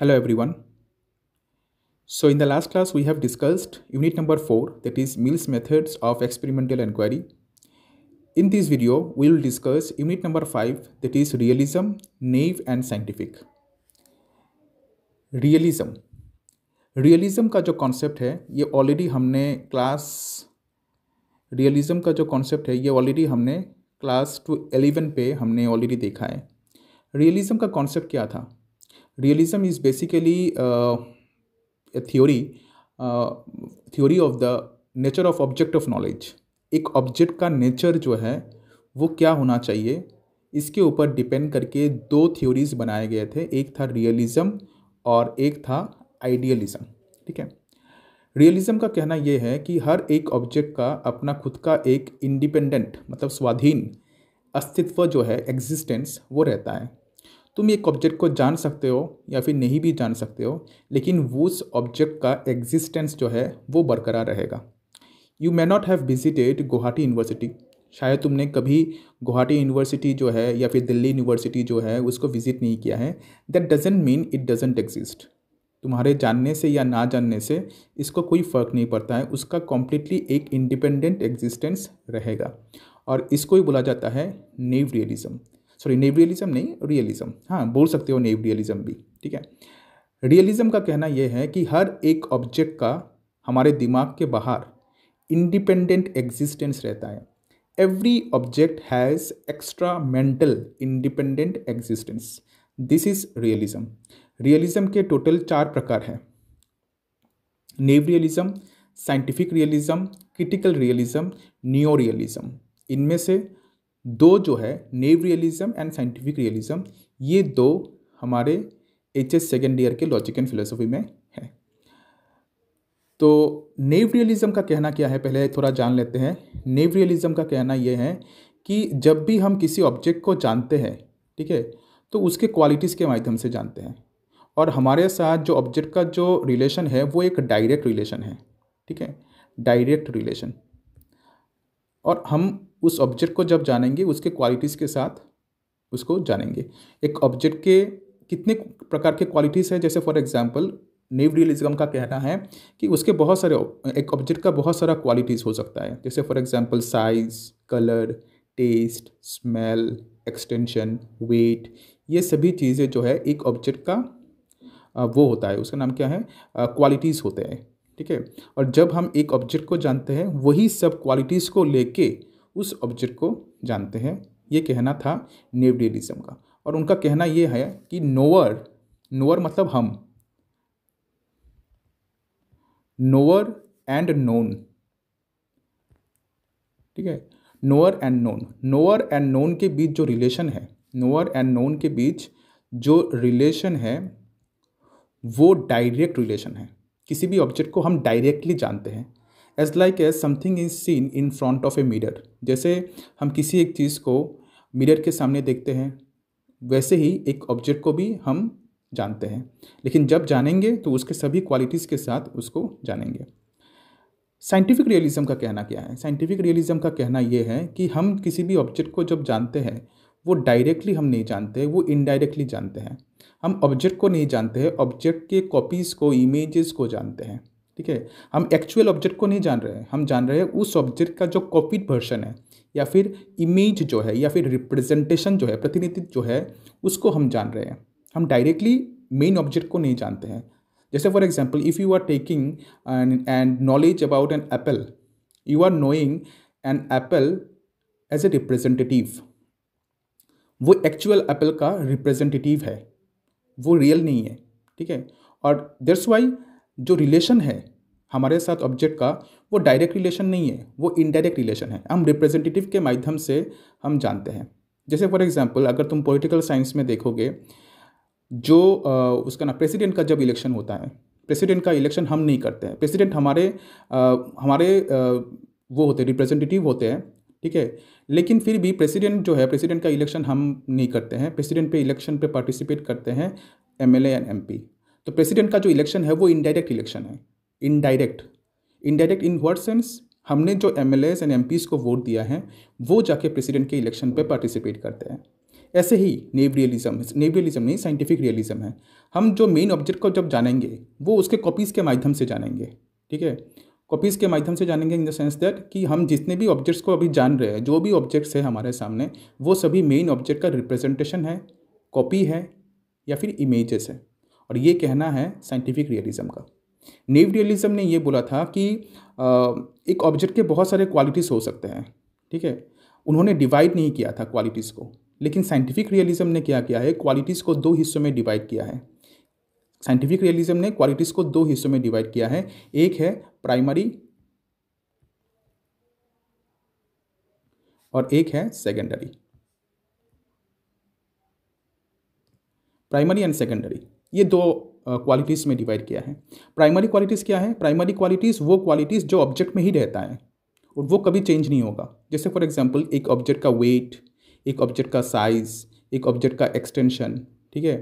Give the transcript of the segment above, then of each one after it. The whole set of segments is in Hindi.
Hello everyone. So in the last class we have discussed unit number 4 that is Mill's methods of experimental inquiry. In this video we will discuss unit number 5 that is realism, naive and scientific. Realism. Realism ka jo concept hai ye already humne class realism ka jo concept hai ye already humne class two 11 pe humne already dekha hai. Realism ka concept kya tha? realism is basically uh, a theory uh, theory of the nature of object of knowledge एक ऑब्जेक्ट का नेचर जो है वो क्या होना चाहिए इसके ऊपर डिपेंड करके दो थ्योरीज बनाए गए थे एक था रियलिज़म और एक था आइडियलिज्म ठीक है रियलिज़म का कहना यह है कि हर एक ऑब्जेक्ट का अपना खुद का एक इंडिपेंडेंट मतलब स्वाधीन अस्तित्व जो है एग्जिस्टेंस वो रहता है तुम एक ऑब्जेक्ट को जान सकते हो या फिर नहीं भी जान सकते हो लेकिन उस ऑब्जेक्ट का एग्जिस्टेंस जो है वो बरकरार रहेगा you may not have visited Guwahati university शायद तुमने कभी गुवाहाटी यूनिवर्सिटी जो है या फिर दिल्ली यूनिवर्सिटी जो है उसको विज़िट नहीं किया है that doesn't mean it doesn't exist तुम्हारे जानने से या ना जानने से इसको कोई फ़र्क नहीं पड़ता है उसका कॉम्प्लीटली एक इंडिपेंडेंट एग्जिस्टेंस रहेगा और इसको ही बोला जाता है नेव रियलिज़म सॉरी नेवरियलिज्म नहीं रियलिज्म हाँ बोल सकते हो नेवरियलिज्म भी ठीक है रियलिज्म का कहना यह है कि हर एक ऑब्जेक्ट का हमारे दिमाग के बाहर इंडिपेंडेंट एग्जिस्टेंस रहता है every object has extra mental independent existence this is realism realism के टोटल चार प्रकार हैं naive realism scientific realism critical realism neo realism इनमें से दो जो है naive realism and scientific realism ये दो हमारे एच एस सेकेंड ईयर के लॉजिक एंड फिलोसफी में है तो नेव रियलिज्म का कहना क्या है पहले थोड़ा जान लेते हैं नेव रियलिज्म का कहना यह है कि जब भी हम किसी ऑब्जेक्ट को जानते हैं ठीक है तो उसके क्वालिटीज़ के माध्यम से जानते हैं और हमारे साथ जो ऑब्जेक्ट का जो रिलेशन है वो एक डायरेक्ट रिलेशन है ठीक है डायरेक्ट रिलेशन और हम उस ऑब्जेक्ट को जब जानेंगे उसके क्वालिटीज़ के साथ उसको जानेंगे एक ऑब्जेक्ट के कितने प्रकार के क्वालिटीज़ हैं जैसे फॉर एग्जाम्पल नेव रियलिज्म का कहना है कि उसके बहुत सारे एक ऑब्जेक्ट का बहुत सारा क्वालिटीज़ हो सकता है जैसे for example size colour taste smell extension weight ये सभी चीज़ें जो है एक ऑब्जेक्ट का वो होता है उसका नाम क्या है क्वालिटीज़ होते हैं ठीक है और जब हम एक ऑब्जेक्ट को जानते हैं वही सब क्वालिटीज़ को लेके उस ऑब्जेक्ट को जानते हैं ये कहना था नेवडेलिज्म का और उनका कहना ये है कि नोवर नोवर मतलब हम नोवर एंड नोन ठीक है knower and known knower and known के बीच जो रिलेशन है नोअर एंड नोन के बीच जो रिलेशन है वो डायरेक्ट रिलेशन है किसी भी ऑब्जेक्ट को हम डायरेक्टली जानते हैं as like as something is seen in front of a mirror जैसे हम किसी एक चीज़ को मिरर के सामने देखते हैं वैसे ही एक ऑब्जेक्ट को भी हम जानते हैं लेकिन जब जानेंगे तो उसके सभी क्वालिटीज़ के साथ उसको जानेंगे साइंटिफिक रियलिज्म का कहना क्या है साइंटिफिक रियलिज्म का कहना ये है कि हम किसी भी ऑब्जेक्ट को जब जानते हैं वो डायरेक्टली हम नहीं जानते वो इनडायरेक्टली जानते हैं हम ऑब्जेक्ट को नहीं जानते हैं ऑब्जेक्ट के कॉपीज़ को इमेजेस को जानते हैं ठीक है हम एक्चुअल ऑब्जेक्ट को नहीं जान रहे हैं हम जान रहे हैं उस ऑब्जेक्ट का जो कॉपीड वर्शन है या फिर इमेज जो है या फिर रिप्रेजेंटेशन जो है प्रतिनिधित्व जो है उसको हम जान रहे हैं हम डायरेक्टली मेन ऑब्जेक्ट को नहीं जानते हैं जैसे for example if you are taking and knowledge about an apple you are knowing an apple as a representative वो एक्चुअल एप्पल का रिप्रेजेंटेटिव है वो रियल नहीं है ठीक है और दैट्स वाई जो रिलेशन है हमारे साथ ऑब्जेक्ट का वो डायरेक्ट रिलेशन नहीं है वो इनडायरेक्ट रिलेशन है हम रिप्रेजेंटेटिव के माध्यम से हम जानते हैं जैसे फॉर एग्जांपल अगर तुम पॉलिटिकल साइंस में देखोगे जो उसका ना प्रेसिडेंट का जब इलेक्शन होता है प्रेसिडेंट का इलेक्शन हम नहीं करते हैं प्रेसिडेंट हमारे आ, हमारे आ, वो होते रिप्रेजेंटेटिव होते हैं ठीक है लेकिन फिर भी प्रेसिडेंट जो है प्रेसिडेंट का इलेक्शन हम नहीं करते हैं प्रेसिडेंट पे इलेक्शन पे पार्टिसिपेट करते हैं एमएलए एंड एमपी तो प्रेसिडेंट का जो इलेक्शन है वो इनडायरेक्ट इलेक्शन है indirect indirect in word sense हमने जो M L S and M को वोट दिया है वो जाके प्रेसिडेंट के इलेक्शन पे पार्टिसिपेट करते हैं ऐसे ही नेव रियलिज्म नेव रियलिज्म नहीं साइंटिफिक रियलिज्म है हम जो मेन ऑब्जेक्ट को जब जानेंगे वो उसके कॉपीज़ के माध्यम से जानेंगे ठीक है कॉपीज़ के माध्यम से जानेंगे इन द सेंस दैट कि हम जितने भी ऑब्जेक्ट्स को अभी जान रहे हैं जो भी ऑब्जेक्ट्स है हमारे सामने वो सभी मेन ऑब्जेक्ट का रिप्रेजेंटेशन है कॉपी है या फिर इमेजेस है और ये कहना है साइंटिफिक रियलिज्म का नेव रियलिज्म ने ये बोला था कि एक ऑब्जेक्ट के बहुत सारे क्वालिटीज़ हो सकते हैं ठीक है उन्होंने डिवाइड नहीं किया था क्वालिटीज़ को लेकिन साइंटिफिक रियलिज्म ने क्या किया है क्वालिटीज़ को दो हिस्सों में डिवाइड किया है साइंटिफिक रियलिज्म ने क्वालिटीज़ को दो हिस्सों में डिवाइड किया है एक है प्राइमरी और एक है सेकेंडरी प्राइमरी एंड सेकेंडरी ये दो क्वालिटीज़ में डिवाइड किया है प्राइमरी क्वालिटीज़ क्या है प्राइमरी क्वालिटीज़ वो क्वालिटीज़ जो ऑब्जेक्ट में ही रहता है और वो कभी चेंज नहीं होगा जैसे फॉर एग्जाम्पल एक ऑब्जेक्ट का वेट एक ऑब्जेक्ट का साइज़ एक ऑब्जेक्ट का एक्सटेंशन ठीक है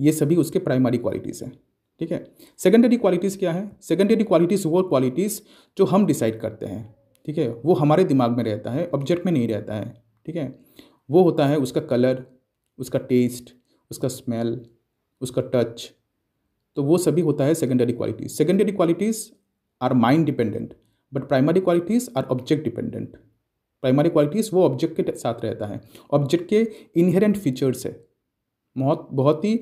ये सभी उसके प्राइमरी क्वालिटीज़ हैं ठीक है सेकेंडरी क्वालिटीज़ क्या है सेकेंडरी क्वालिटीज़ वो क्वालिटीज़ जो हम डिसाइड करते हैं ठीक है वो हमारे दिमाग में रहता है ऑब्जेक्ट में नहीं रहता है ठीक है वो होता है उसका कलर उसका टेस्ट उसका स्मेल उसका टच तो वो सभी होता है secondary qualities secondary qualities are mind dependent but primary qualities are object dependent primary qualities वो ऑब्जेक्ट के साथ रहता है ऑब्जेक्ट के इनहेरेंट फीचर्स है बहुत बहुत ही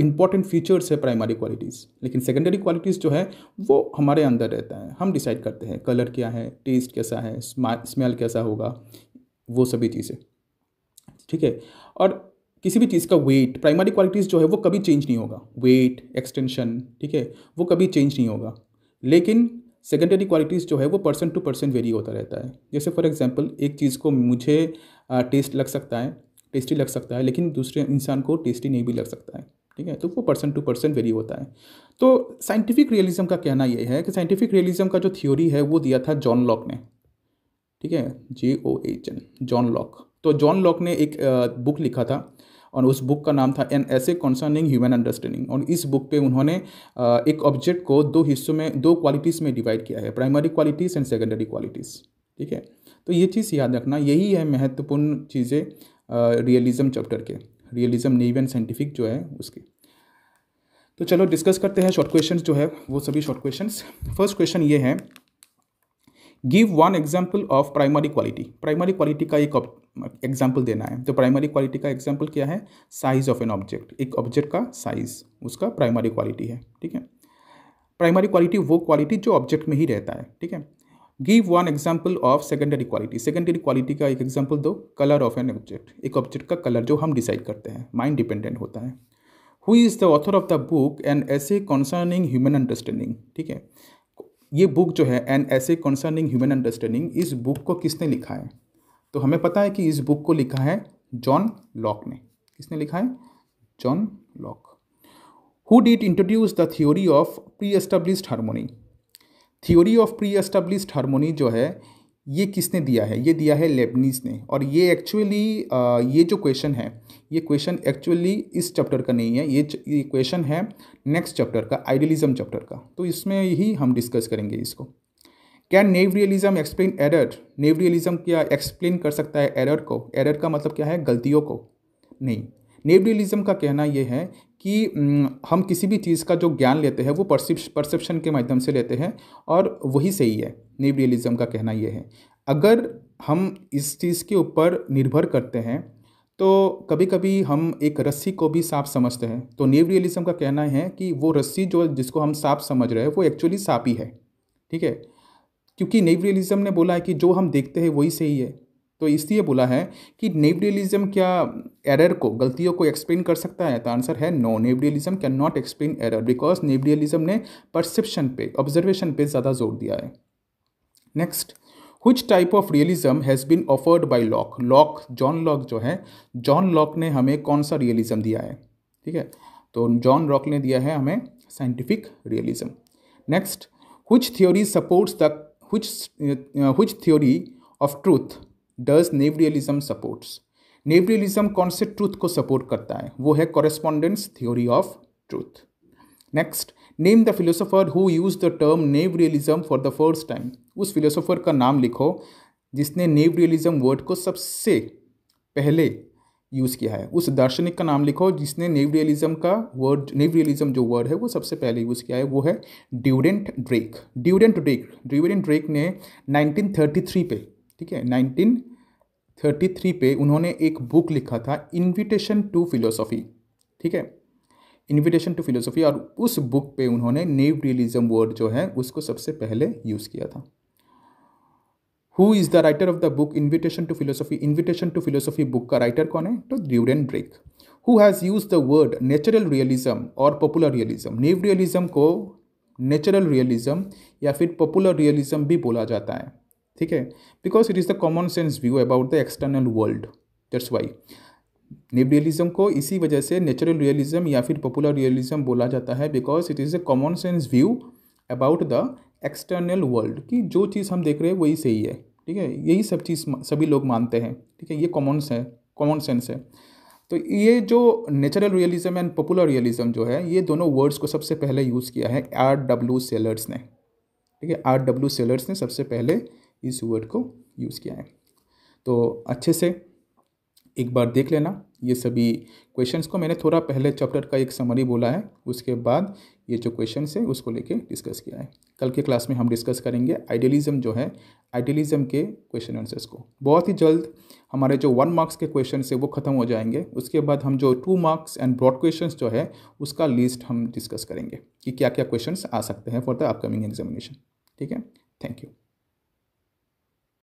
इंपॉर्टेंट फीचर्स है प्राइमरी क्वालिटीज़ लेकिन सेकेंडरी क्वालिटीज़ जो है वो हमारे अंदर रहता है हम डिसाइड करते हैं कलर क्या है टेस्ट कैसा है स्मेल कैसा होगा वो सभी चीज़ें ठीक है और किसी भी चीज़ का वेट प्राइमरी क्वालिटीज़ जो है वो कभी चेंज नहीं होगा वेट एक्सटेंशन ठीक है वो कभी चेंज नहीं होगा लेकिन सेकेंडरी क्वालिटीज़ जो है वो पर्सन टू पर्सन वेरी होता रहता है जैसे फॉर एग्जांपल एक चीज़ को मुझे टेस्ट लग सकता है टेस्टी लग सकता है लेकिन दूसरे इंसान को टेस्टी नहीं भी लग सकता है ठीक है तो वो पर्सन टू पर्सन वेरी होता है तो साइंटिफिक रियलिज्म का कहना ये है कि साइंटिफिक रियलिज्म का जो थ्योरी है वो दिया था जॉन लॉक ने ठीक है J O H N John Locke तो जॉन लॉक ने एक बुक लिखा था और उस बुक का नाम था N essay concerning human understanding और इस बुक पे उन्होंने एक ऑब्जेक्ट को दो हिस्सों में दो क्वालिटीज़ में डिवाइड किया है primary qualities and secondary qualities ठीक है तो ये चीज़ याद रखना यही है महत्वपूर्ण चीज़ें रियलिज्म चैप्टर के रियलिज्म नीव एंड साइंटिफिक जो है उसके तो चलो डिस्कस करते हैं शॉर्ट क्वेश्चन जो है वो सभी शॉर्ट क्वेश्चन फर्स्ट क्वेश्चन ये है give one example of primary quality primary quality का एक एग्जाम्पल देना है तो प्राइमरी क्वालिटी का एग्जाम्पल क्या है साइज ऑफ एन ऑब्जेक्ट एक ऑब्जेक्ट का साइज उसका प्राइमरी क्वालिटी है ठीक है प्राइमरी क्वालिटी वो क्वालिटी जो ऑब्जेक्ट में ही रहता है ठीक है give one example of secondary quality secondary quality का एक एग्जाम्पल दो कलर ऑफ एन ऑब्जेक्ट एक ऑब्जेक्ट का कलर जो हम डिसाइड करते हैं माइंड डिपेंडेंट होता है who is the author of the book and essay concerning human understanding ठीक है ये बुक जो है an essay concerning human understanding इस बुक को किसने लिखा है तो हमें पता है कि इस बुक को लिखा है जॉन लॉक ने किसने लिखा है John Locke who did introduce the theory of pre established harmony theory of pre established harmony जो है ये किसने दिया है ये दिया है लेबनीज ने और ये एक्चुअली ये जो क्वेश्चन है ये क्वेश्चन एक्चुअली इस चैप्टर का नहीं है ये ये क्वेश्चन है नेक्स्ट चैप्टर का आइडियलिज्म चैप्टर का तो इसमें ही हम डिस्कस करेंगे इसको क्या naive realism explain error naive realism क्या एक्सप्लेन कर सकता है एरर को एरर का मतलब क्या है गलतियों को नहीं नेव रियलिज्म का कहना यह है कि हम किसी भी चीज़ का जो ज्ञान लेते हैं वो परसेप्शन के माध्यम से लेते हैं और वही सही है न्यू रियलिज़म का कहना ये है अगर हम इस चीज़ के ऊपर निर्भर करते हैं तो कभी कभी हम एक रस्सी को भी सांप समझते हैं तो न्यू रियलिज़म का कहना है कि वो रस्सी जो जिसको हम सांप समझ रहे हैं वो एक्चुअली सांप ही है ठीक है क्योंकि न्यू रियलिज़्म ने बोला है कि जो हम देखते हैं वही सही है तो इसलिए बोला है कि नेवडियलिज्म क्या एरर को गलतियों को एक्सप्लेन कर सकता है तो आंसर है no naive realism can not explain error because naive realism ने परसेप्शन पे ऑब्जर्वेशन पे ज़्यादा जोर दिया है next which type of realism has been offered by Locke Locke John Locke जो है जॉन लॉक ने हमें कौन सा रियलिज्म दिया है ठीक है तो जॉन लॉक ने दिया है हमें scientific realism next which theory supports the which which theory of truth does naive realism supports naive realism कौन से ट्रूथ को सपोर्ट करता है वो है correspondence theory of truth next name the philosopher who use the term naive realism for the first time उस फिलोसोफर का नाम लिखो जिसने नेवरियलिज्म वर्ड को सबसे पहले यूज़ किया है उस दार्शनिक का नाम लिखो जिसने नेवरियलिज्म का वर्ड नेवरियलिज्म जो वर्ड है वो सबसे पहले यूज़ किया है वो है Durant Drake Durant Drake Durant Drake ने 1933 पे ठीक है 1933 पे उन्होंने एक बुक लिखा था इनविटेशन टू फिलोसॉफी ठीक है इनविटेशन टू फिलोसॉफी और उस बुक पे उन्होंने नेव रियलिज्म वर्ड जो है उसको सबसे पहले यूज़ किया था who is the writer of the book invitation to philosophy invitation to philosophy book का राइटर कौन है तो Durant Drake who has use the word natural realism और पॉपुलर रियलिज्म नेव रियलिज्म को नेचुरल रियलिज्म या फिर पॉपुलर रियलिज्म भी बोला जाता है ठीक है because it is the common sense view about the external world that's why naive realism को इसी वजह से नेचुरल रियलिज्म या फिर पॉपुलर रियलिज्म बोला जाता है because it is a common sense view about the external world कि जो चीज़ हम देख रहे हैं वही सही है ठीक है यही सब चीज़ सभी लोग मानते हैं ठीक है ये कॉमन से कॉमन सेंस है तो ये जो natural realism and popular realism जो है ये दोनों वर्ड्स को सबसे पहले यूज़ किया है आर डब्ल्यू सेलर्स ने ठीक है आर डब्ल्यू सेलर्स ने सबसे पहले इस वर्ड को यूज़ किया है तो अच्छे से एक बार देख लेना ये सभी क्वेश्चंस को मैंने थोड़ा पहले चैप्टर का एक समरी बोला है उसके बाद ये जो क्वेश्चन है उसको लेके डिस्कस किया है कल के क्लास में हम डिस्कस करेंगे आइडियलिज्म जो है आइडियलिज्म के क्वेश्चन आंसर्स को बहुत ही जल्द हमारे जो वन मार्क्स के क्वेश्चन है वो खत्म हो जाएंगे उसके बाद हम जो two marks and broad question जो है उसका लिस्ट हम डिस्कस करेंगे कि क्या क्या क्वेश्चन आ सकते हैं फॉर द अपकमिंग एग्जामिनेशन ठीक है थैंक यू